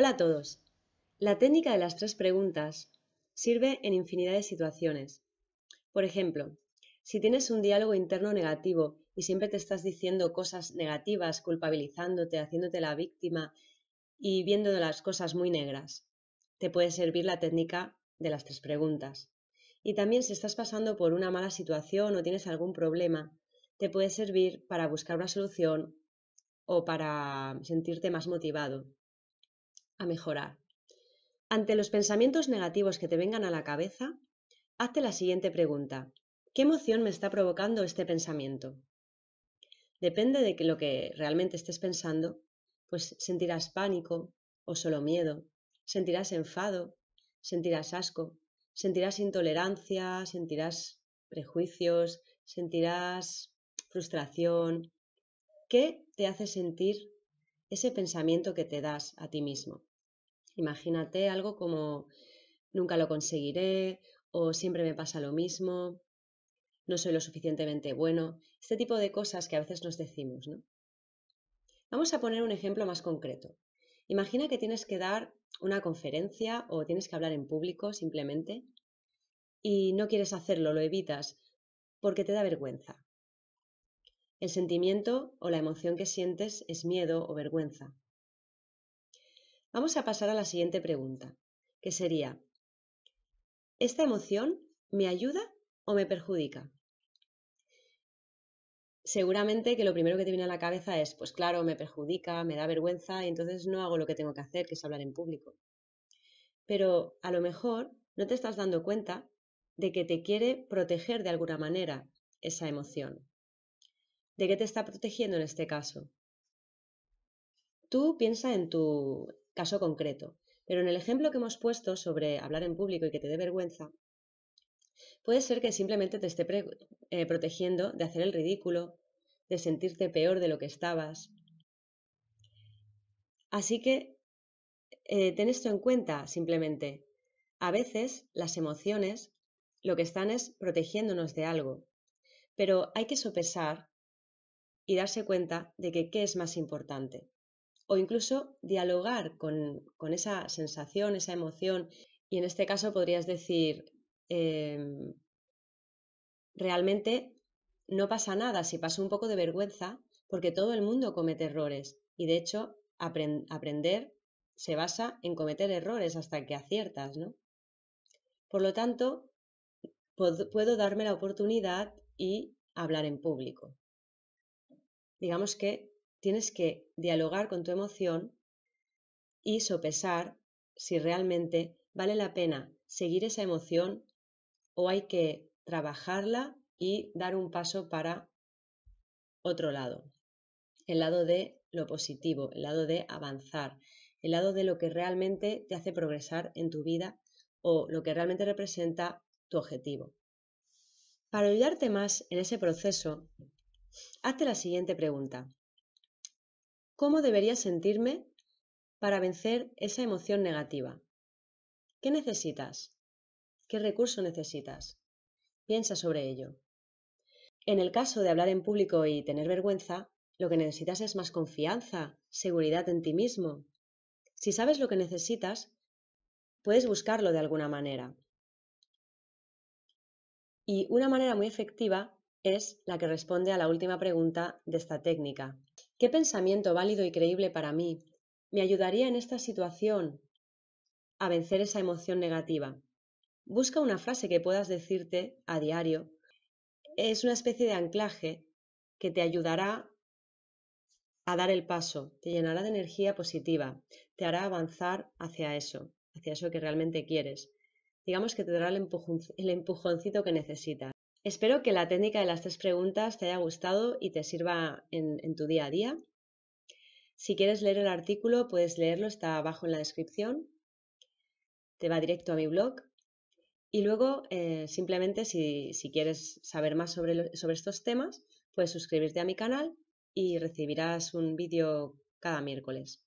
Hola a todos. La técnica de las tres preguntas sirve en infinidad de situaciones. Por ejemplo, si tienes un diálogo interno negativo y siempre te estás diciendo cosas negativas, culpabilizándote, haciéndote la víctima y viendo las cosas muy negras, te puede servir la técnica de las tres preguntas. Y también si estás pasando por una mala situación o tienes algún problema, te puede servir para buscar una solución o para sentirte más motivado a mejorar. Ante los pensamientos negativos que te vengan a la cabeza, hazte la siguiente pregunta. ¿Qué emoción me está provocando este pensamiento? Depende de lo que realmente estés pensando, pues sentirás pánico o solo miedo, sentirás enfado, sentirás asco, sentirás intolerancia, sentirás prejuicios, sentirás frustración. ¿Qué te hace sentir ese pensamiento que te das a ti mismo? Imagínate algo como nunca lo conseguiré o siempre me pasa lo mismo, no soy lo suficientemente bueno, este tipo de cosas que a veces nos decimos. ¿no? Vamos a poner un ejemplo más concreto. Imagina que tienes que dar una conferencia o tienes que hablar en público simplemente y no quieres hacerlo, lo evitas porque te da vergüenza. El sentimiento o la emoción que sientes es miedo o vergüenza. Vamos a pasar a la siguiente pregunta, que sería, ¿esta emoción me ayuda o me perjudica? Seguramente que lo primero que te viene a la cabeza es, pues claro, me perjudica, me da vergüenza y entonces no hago lo que tengo que hacer, que es hablar en público. Pero a lo mejor no te estás dando cuenta de que te quiere proteger de alguna manera esa emoción. ¿De qué te está protegiendo en este caso? Tú piensa en tu, caso concreto. Pero en el ejemplo que hemos puesto sobre hablar en público y que te dé vergüenza, puede ser que simplemente te esté eh, protegiendo de hacer el ridículo, de sentirte peor de lo que estabas. Así que eh, ten esto en cuenta simplemente. A veces las emociones lo que están es protegiéndonos de algo, pero hay que sopesar y darse cuenta de que qué es más importante o incluso dialogar con, esa sensación, esa emoción. Y en este caso podrías decir, em, realmente no pasa nada si pasa un poco de vergüenza, porque todo el mundo comete errores. Y de hecho, aprender se basa en cometer errores hasta que aciertas, ¿no? Por lo tanto, puedo darme la oportunidad y hablar en público. Digamos que tienes que dialogar con tu emoción y sopesar si realmente vale la pena seguir esa emoción o hay que trabajarla y dar un paso para otro lado, el lado de lo positivo, el lado de avanzar, el lado de lo que realmente te hace progresar en tu vida o lo que realmente representa tu objetivo. Para ayudarte más en ese proceso, hazte la siguiente pregunta. ¿Cómo debería sentirme para vencer esa emoción negativa? ¿Qué necesitas? ¿Qué recurso necesitas? Piensa sobre ello. En el caso de hablar en público y tener vergüenza, lo que necesitas es más confianza, seguridad en ti mismo. Si sabes lo que necesitas, puedes buscarlo de alguna manera. Y una manera muy efectiva es la que responde a la última pregunta de esta técnica. ¿Qué pensamiento válido y creíble para mí me ayudaría en esta situación a vencer esa emoción negativa? Busca una frase que puedas decirte a diario. Es una especie de anclaje que te ayudará a dar el paso, te llenará de energía positiva, te hará avanzar hacia eso, hacia eso que realmente quieres. Digamos que te dará el, empujoncito que necesitas. Espero que la técnica de las tres preguntas te haya gustado y te sirva en, tu día a día. Si quieres leer el artículo, puedes leerlo, está abajo en la descripción. Te va directo a mi blog. Y luego, eh, simplemente, si, quieres saber más sobre, sobre estos temas, puedes suscribirte a mi canal y recibirás un vídeo cada miércoles.